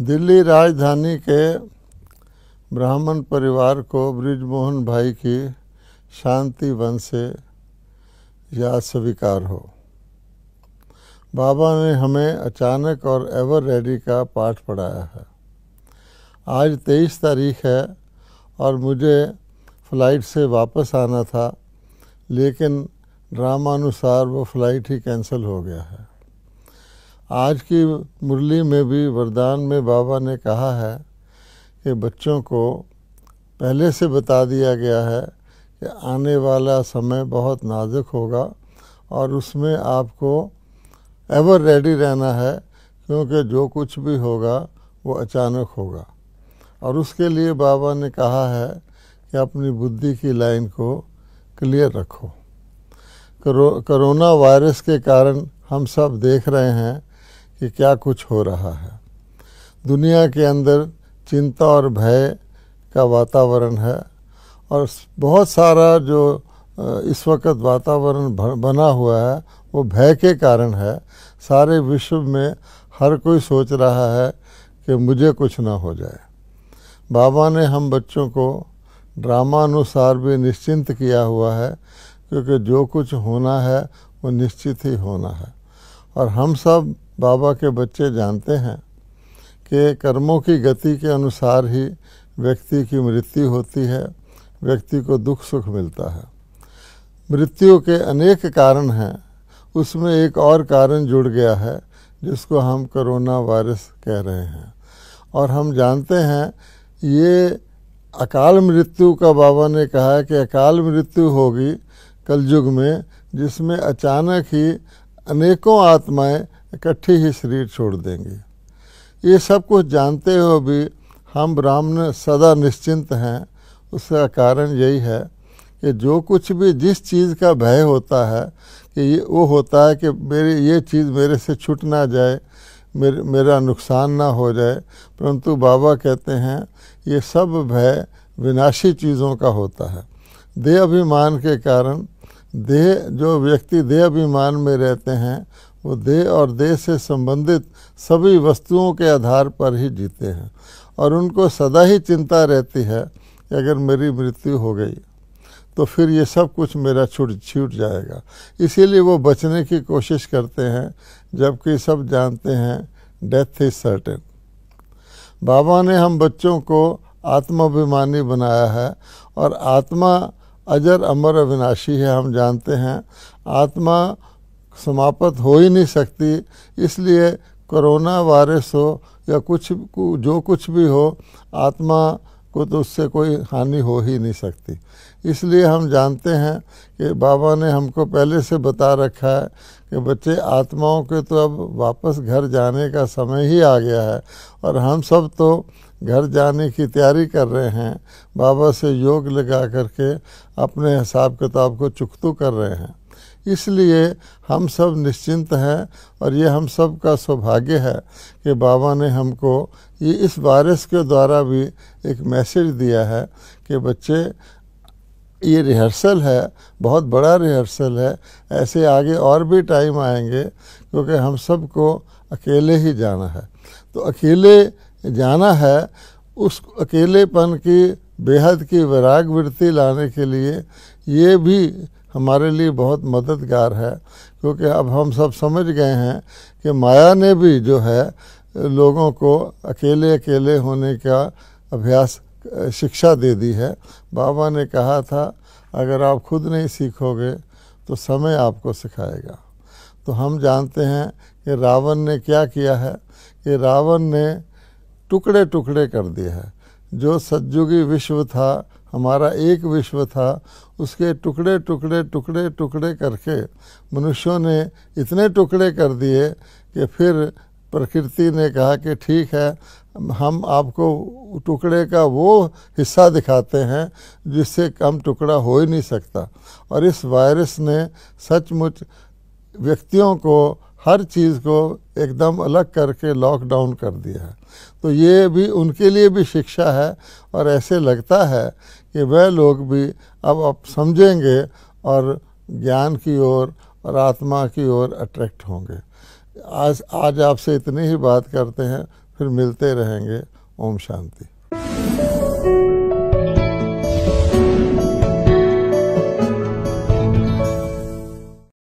दिल्ली राजधानी के ब्राह्मण परिवार को ब्रिजमोहन भाई की शांति वन से याद स्वीकार हो बाबा ने हमें अचानक और एवर रेडी का पाठ पढ़ाया है आज तेईस तारीख है और मुझे फ़्लाइट से वापस आना था लेकिन ड्रामा अनुसार वो फ़्लाइट ही कैंसिल हो गया है आज की मुरली में भी वरदान में बाबा ने कहा है कि बच्चों को पहले से बता दिया गया है कि आने वाला समय बहुत नाजुक होगा और उसमें आपको एवर रेडी रहना है क्योंकि जो कुछ भी होगा वो अचानक होगा और उसके लिए बाबा ने कहा है कि अपनी बुद्धि की लाइन को क्लियर रखो करो, करोना वायरस के कारण हम सब देख रहे हैं कि क्या कुछ हो रहा है दुनिया के अंदर चिंता और भय का वातावरण है और बहुत सारा जो इस वक्त वातावरण बना हुआ है वो भय के कारण है सारे विश्व में हर कोई सोच रहा है कि मुझे कुछ ना हो जाए बाबा ने हम बच्चों को ड्रामा अनुसार भी निश्चिंत किया हुआ है क्योंकि जो कुछ होना है वो निश्चित ही होना है और हम सब बाबा के बच्चे जानते हैं कि कर्मों की गति के अनुसार ही व्यक्ति की मृत्यु होती है व्यक्ति को दुख सुख मिलता है मृत्यु के अनेक कारण हैं उसमें एक और कारण जुड़ गया है जिसको हम कोरोना वायरस कह रहे हैं और हम जानते हैं ये अकाल मृत्यु का बाबा ने कहा है कि अकाल मृत्यु होगी कलयुग में जिसमें अचानक ही अनेकों आत्माएं इकट्ठी ही शरीर छोड़ देंगे ये सब कुछ जानते हुए भी हम ब्राह्मण सदा निश्चिंत हैं उसका कारण यही है कि जो कुछ भी जिस चीज़ का भय होता है कि ये वो होता है कि मेरी ये चीज़ मेरे से छूट ना जाए मेरे मेरा नुकसान ना हो जाए परंतु बाबा कहते हैं ये सब भय विनाशी चीज़ों का होता है देह अभिमान के कारण देह जो व्यक्ति देह अभिमान में रहते हैं वो देह और देह से संबंधित सभी वस्तुओं के आधार पर ही जीते हैं और उनको सदा ही चिंता रहती है कि अगर मेरी मृत्यु हो गई तो फिर ये सब कुछ मेरा छूट छूट जाएगा इसीलिए वो बचने की कोशिश करते हैं जबकि सब जानते हैं डेथ इज सर्टेन बाबा ने हम बच्चों को आत्माभिमानी बनाया है और आत्मा अजर अमर अविनाशी है हम जानते हैं आत्मा समाप्त हो ही नहीं सकती इसलिए कोरोना वायरस हो या कुछ जो कुछ भी हो आत्मा को तो उससे कोई हानि हो ही नहीं सकती इसलिए हम जानते हैं कि बाबा ने हमको पहले से बता रखा है कि बच्चे आत्माओं के तो अब वापस घर जाने का समय ही आ गया है और हम सब तो घर जाने की तैयारी कर रहे हैं बाबा से योग लगा करके अपने हिसाब किताब को चुकतू कर रहे हैं इसलिए हम सब निश्चिंत हैं और ये हम सब का सौभाग्य है कि बाबा ने हमको ये इस वायरस के द्वारा भी एक मैसेज दिया है कि बच्चे ये रिहर्सल है बहुत बड़ा रिहर्सल है ऐसे आगे और भी टाइम आएंगे क्योंकि हम सबको अकेले ही जाना है तो अकेले जाना है उस अकेलेपन की बेहद की वैराग वृत्ति लाने के लिए ये भी हमारे लिए बहुत मददगार है क्योंकि अब हम सब समझ गए हैं कि माया ने भी जो है लोगों को अकेले अकेले होने का अभ्यास शिक्षा दे दी है बाबा ने कहा था अगर आप खुद नहीं सीखोगे तो समय आपको सिखाएगा तो हम जानते हैं कि रावण ने क्या किया है कि रावण ने टुकड़े टुकड़े कर दिया है जो सज्जुगी विश्व था हमारा एक विश्व था उसके टुकड़े टुकड़े टुकड़े टुकड़े करके मनुष्यों ने इतने टुकड़े कर दिए कि फिर प्रकृति ने कहा कि ठीक है हम आपको टुकड़े का वो हिस्सा दिखाते हैं जिससे कम टुकड़ा हो ही नहीं सकता और इस वायरस ने सचमुच व्यक्तियों को हर चीज़ को एकदम अलग करके लॉकडाउन कर दिया है तो ये भी उनके लिए भी शिक्षा है और ऐसे लगता है कि वह लोग भी अब अब समझेंगे और ज्ञान की ओर और आत्मा की ओर अट्रैक्ट होंगे आज आज आपसे इतनी ही बात करते हैं फिर मिलते रहेंगे ओम शांति